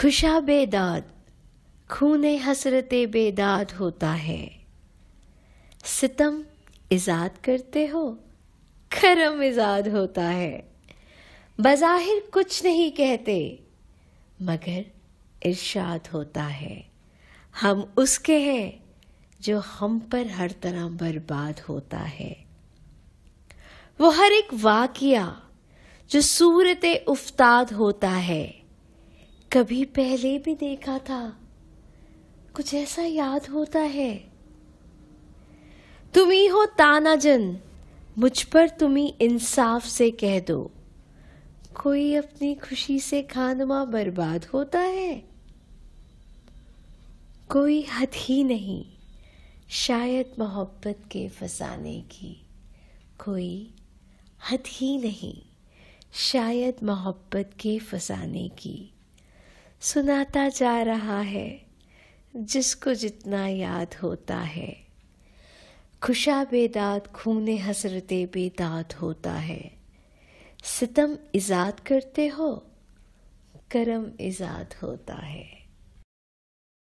खुशा बेदाद खून हसरत बेदाद होता है सितम इजाद करते हो करम इजाद होता है बज़ाहिर कुछ नहीं कहते मगर इर्शाद होता है हम उसके हैं जो हम पर हर तरह बर्बाद होता है वो हर एक वाकिया जो सूरत उफ्ताद होता है कभी पहले भी देखा था कुछ ऐसा याद होता है तुम ही हो तानाजन मुझ पर तुम्ही इंसाफ से कह दो कोई अपनी खुशी से खानमा बर्बाद होता है कोई हद ही नहीं शायद मोहब्बत के फसाने की कोई हद ही नहीं शायद मोहब्बत के फसाने की सुनाता जा रहा है जिसको जितना याद होता है खुशा बेदाद खूने हसरत बेदाद होता है सितम इजाद करते हो करम इजाद होता है